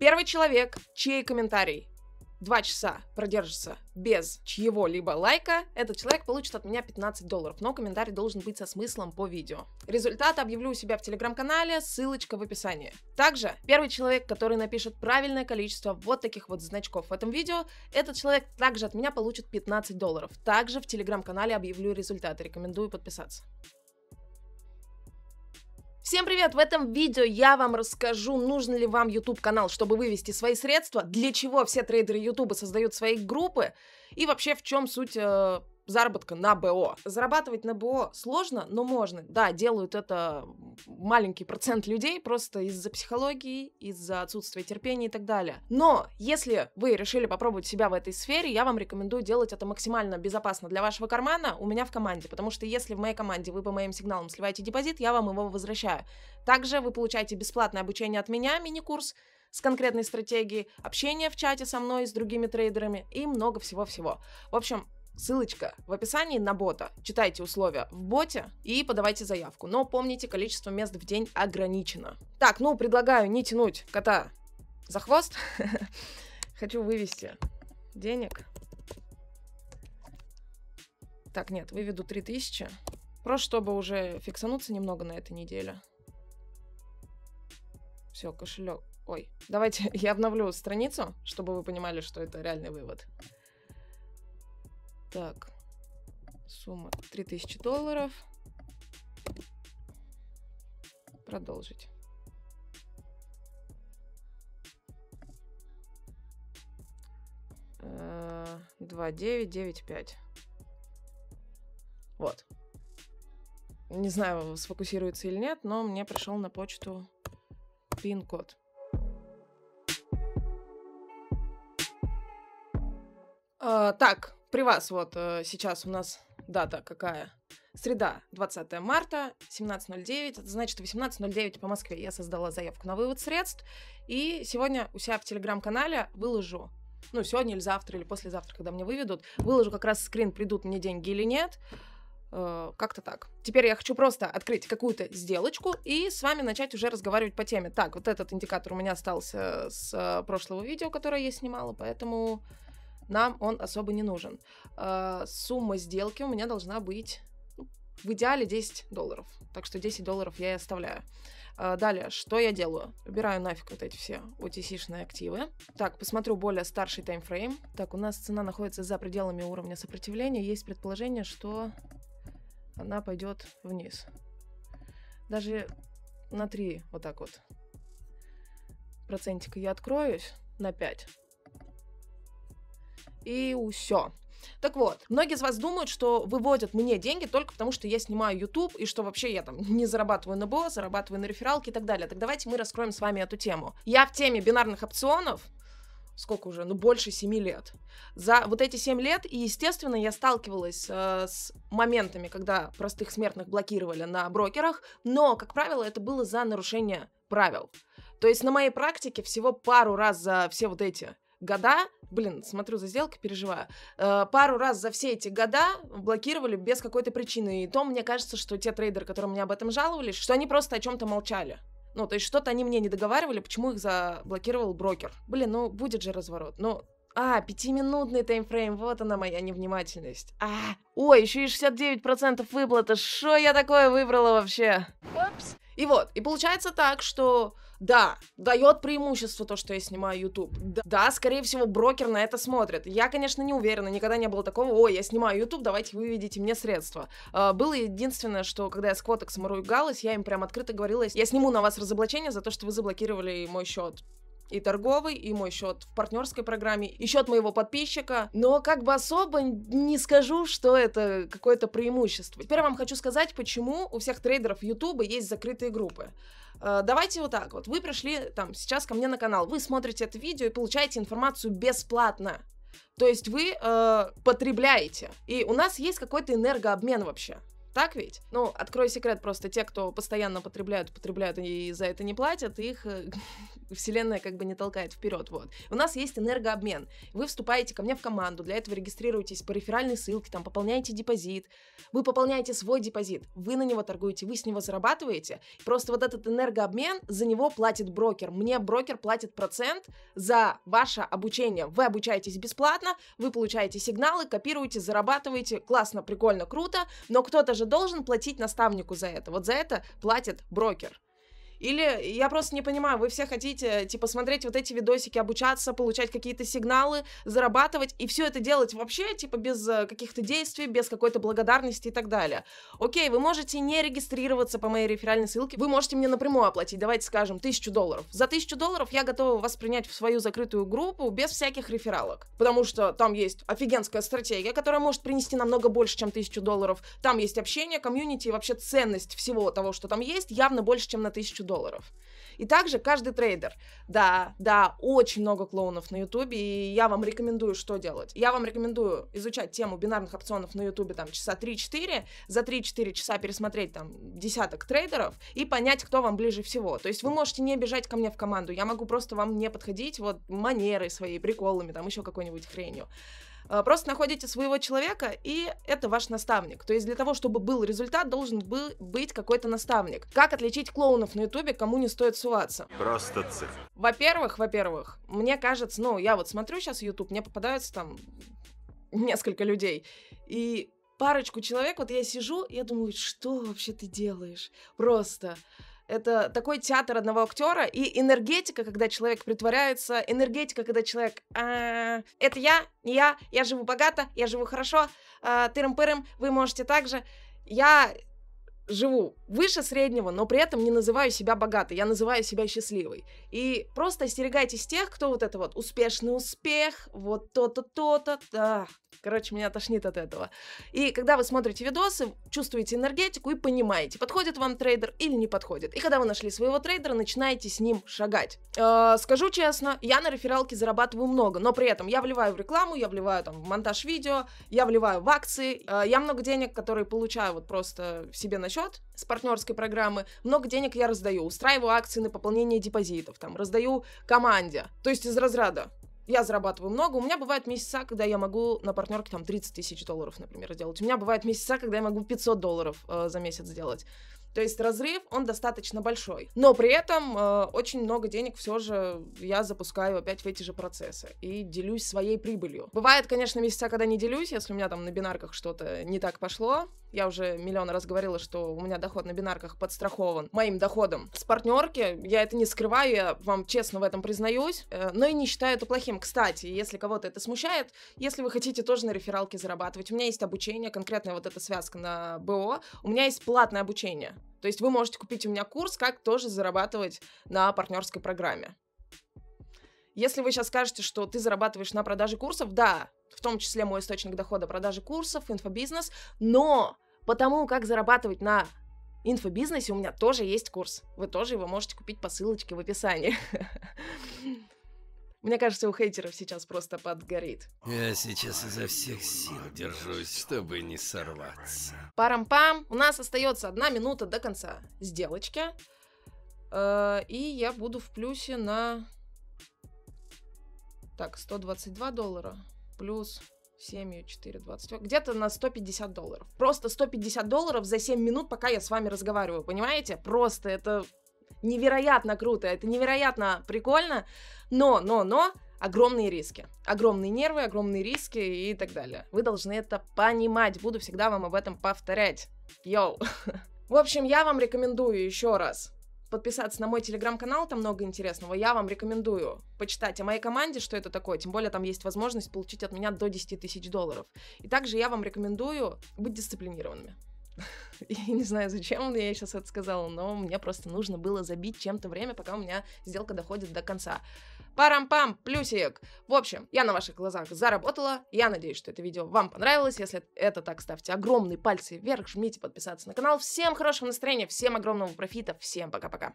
Первый человек, чей комментарий два часа продержится без чьего-либо лайка, этот человек получит от меня 15 долларов, но комментарий должен быть со смыслом по видео. Результат объявлю у себя в телеграм-канале, ссылочка в описании. Также первый человек, который напишет правильное количество вот таких вот значков в этом видео, этот человек также от меня получит 15 долларов. Также в телеграм-канале объявлю результаты, рекомендую подписаться. Всем привет! В этом видео я вам расскажу, нужен ли вам YouTube канал, чтобы вывести свои средства, для чего все трейдеры YouTube создают свои группы и вообще в чем суть э, заработка на БО. Зарабатывать на БО сложно, но можно. Да, делают это маленький процент людей просто из-за психологии, из-за отсутствия терпения и так далее. Но если вы решили попробовать себя в этой сфере, я вам рекомендую делать это максимально безопасно для вашего кармана у меня в команде, потому что если в моей команде вы по моим сигналам сливаете депозит, я вам его возвращаю. Также вы получаете бесплатное обучение от меня, мини-курс, с конкретной стратегией, общение в чате со мной, с другими трейдерами и много всего-всего. В общем, Ссылочка в описании на бота. Читайте условия в боте и подавайте заявку. Но помните, количество мест в день ограничено. Так, ну, предлагаю не тянуть кота за хвост. Хочу вывести денег. Так, нет, выведу 3000. Просто чтобы уже фиксануться немного на этой неделе. Все, кошелек. Ой, давайте я обновлю страницу, чтобы вы понимали, что это реальный вывод. Так, сумма 3000 долларов. Продолжить. Э, два, девять, девять, пять. Вот. Не знаю, сфокусируется или нет, но мне пришел на почту пин-код. А, так, при вас вот э, сейчас у нас дата какая? Среда, 20 марта, 17.09. Это значит, в 18.09 по Москве я создала заявку на вывод средств. И сегодня у себя в телеграм-канале выложу ну, сегодня или завтра, или послезавтра, когда мне выведут, выложу как раз скрин, придут мне деньги или нет. Э, как-то так. Теперь я хочу просто открыть какую-то сделочку и с вами начать уже разговаривать по теме. Так, вот этот индикатор у меня остался с э, прошлого видео, которое я снимала, поэтому нам он особо не нужен. А, сумма сделки у меня должна быть ну, в идеале 10 долларов. Так что 10 долларов я и оставляю. А, далее, что я делаю? Убираю нафиг вот эти все OTC-шные активы. Так, посмотрю более старший таймфрейм. Так, у нас цена находится за пределами уровня сопротивления. Есть предположение, что она пойдет вниз. Даже на 3 вот так вот процентика я откроюсь, на 5 и все. Так вот, многие из вас думают, что выводят мне деньги только потому, что я снимаю YouTube и что вообще я там не зарабатываю на БО, зарабатываю на рефералке и так далее. Так давайте мы раскроем с вами эту тему. Я в теме бинарных опционов, сколько уже, ну больше 7 лет. За вот эти 7 лет, и естественно, я сталкивалась э, с моментами, когда простых смертных блокировали на брокерах, но, как правило, это было за нарушение правил. То есть на моей практике всего пару раз за все вот эти года блин, смотрю за сделкой, переживаю. Э, пару раз за все эти года блокировали без какой-то причины. И то мне кажется, что те трейдеры, которые мне об этом жаловались, что они просто о чем-то молчали. Ну, то есть что-то они мне не договаривали, почему их заблокировал брокер. Блин, ну будет же разворот. Ну, а, пятиминутный таймфрейм, вот она моя невнимательность. А, ой, еще и 69% выплата, что я такое выбрала вообще? А! И вот, и получается так, что да, дает преимущество то, что я снимаю YouTube. Да, скорее всего, брокер на это смотрит. Я, конечно, не уверена, никогда не было такого, ой, я снимаю YouTube, давайте выведите мне средства. А, было единственное, что когда я с Квотексом ругалась, я им прям открыто говорила, я сниму на вас разоблачение за то, что вы заблокировали мой счет и торговый, и мой счет в партнерской программе, и счет моего подписчика. Но как бы особо не скажу, что это какое-то преимущество. Теперь я вам хочу сказать, почему у всех трейдеров YouTube есть закрытые группы. Э, давайте вот так вот. Вы пришли там сейчас ко мне на канал, вы смотрите это видео и получаете информацию бесплатно. То есть вы э, потребляете. И у нас есть какой-то энергообмен вообще. Так ведь? Ну, открой секрет, просто те, кто постоянно потребляют, потребляют и за это не платят, их э, вселенная как бы не толкает вперед, вот. У нас есть энергообмен. Вы вступаете ко мне в команду, для этого регистрируетесь по реферальной ссылке, там пополняете депозит, вы пополняете свой депозит, вы на него торгуете, вы с него зарабатываете. Просто вот этот энергообмен, за него платит брокер. Мне брокер платит процент за ваше обучение. Вы обучаетесь бесплатно, вы получаете сигналы, копируете, зарабатываете. Классно, прикольно, круто, но кто-то же должен платить наставнику за это. Вот за это платит брокер. Или я просто не понимаю, вы все хотите, типа, смотреть вот эти видосики, обучаться, получать какие-то сигналы, зарабатывать, и все это делать вообще, типа, без э, каких-то действий, без какой-то благодарности и так далее. Окей, вы можете не регистрироваться по моей реферальной ссылке, вы можете мне напрямую оплатить, давайте скажем, тысячу долларов. За тысячу долларов я готова вас принять в свою закрытую группу без всяких рефералок, потому что там есть офигенская стратегия, которая может принести намного больше, чем тысячу долларов. Там есть общение, комьюнити и вообще ценность всего того, что там есть, явно больше, чем на тысячу долларов. И также каждый трейдер. Да, да, очень много клоунов на Ютубе, и я вам рекомендую что делать. Я вам рекомендую изучать тему бинарных опционов на Ютубе там часа 3-4, за 3-4 часа пересмотреть там десяток трейдеров и понять, кто вам ближе всего. То есть вы можете не бежать ко мне в команду, я могу просто вам не подходить вот манерой своей, приколами, там еще какой-нибудь хренью. А, просто находите своего человека, и это ваш наставник. То есть для того, чтобы был результат, должен был быть какой-то наставник. Как отличить клоунов на ютубе, кому не стоит суваться? Просто цирк. Во-первых, во-первых, мне кажется, ну, я вот смотрю сейчас YouTube, мне попадаются там несколько людей, и парочку человек, вот я сижу, я думаю, что вообще ты делаешь? Просто это такой театр одного актера и энергетика, когда человек притворяется, энергетика, когда человек «А, это я, не я, я живу богато, я живу хорошо, э, тырым-пырым, вы можете также. Я живу выше среднего, но при этом не называю себя богатой, я называю себя счастливой. И просто остерегайтесь тех, кто вот это вот успешный успех, вот то-то, то-то, да. Короче, меня тошнит от этого. И когда вы смотрите видосы, чувствуете энергетику и понимаете, подходит вам трейдер или не подходит. И когда вы нашли своего трейдера, начинаете с ним шагать. Э, скажу честно, я на рефералке зарабатываю много, но при этом я вливаю в рекламу, я вливаю там в монтаж видео, я вливаю в акции, э, я много денег, которые получаю вот просто себе на счет, счет с партнерской программы, много денег я раздаю, устраиваю акции на пополнение депозитов, там, раздаю команде, то есть из разряда я зарабатываю много. У меня бывают месяца, когда я могу на партнерке там 30 тысяч долларов, например, сделать. У меня бывают месяца, когда я могу 500 долларов э, за месяц сделать. То есть разрыв, он достаточно большой. Но при этом э, очень много денег все же я запускаю опять в эти же процессы и делюсь своей прибылью. Бывает, конечно, месяца, когда не делюсь, если у меня там на бинарках что-то не так пошло. Я уже миллион раз говорила, что у меня доход на бинарках подстрахован моим доходом с партнерки. Я это не скрываю, я вам честно в этом признаюсь, э, но и не считаю это плохим. Кстати, если кого-то это смущает, если вы хотите тоже на рефералке зарабатывать, у меня есть обучение, конкретная вот эта связка на БО, у меня есть платное обучение. То есть вы можете купить у меня курс, как тоже зарабатывать на партнерской программе. Если вы сейчас скажете, что ты зарабатываешь на продаже курсов, да, в том числе мой источник дохода продажи курсов, инфобизнес, но потому как зарабатывать на инфобизнесе у меня тоже есть курс. Вы тоже его можете купить по ссылочке в описании. Мне кажется, у хейтеров сейчас просто подгорит. Я сейчас изо всех сил держусь, чтобы не сорваться. Парам-пам, у нас остается одна минута до конца сделочки. Э, и я буду в плюсе на... Так, 122 доллара плюс 7, 4, 20, где-то на 150 долларов. Просто 150 долларов за 7 минут, пока я с вами разговариваю, понимаете? Просто это невероятно круто, это невероятно прикольно, но, но, но, огромные риски. Огромные нервы, огромные риски и так далее. Вы должны это понимать. Буду всегда вам об этом повторять. Йоу! В общем, я вам рекомендую еще раз подписаться на мой телеграм-канал, там много интересного. Я вам рекомендую почитать о моей команде, что это такое, тем более там есть возможность получить от меня до 10 тысяч долларов. И также я вам рекомендую быть дисциплинированными. Я не знаю, зачем я сейчас это сказала, но мне просто нужно было забить чем-то время, пока у меня сделка доходит до конца. Парам-пам, плюсик! В общем, я на ваших глазах заработала. Я надеюсь, что это видео вам понравилось. Если это так, ставьте огромные пальцы вверх, жмите подписаться на канал. Всем хорошего настроения, всем огромного профита, всем пока-пока.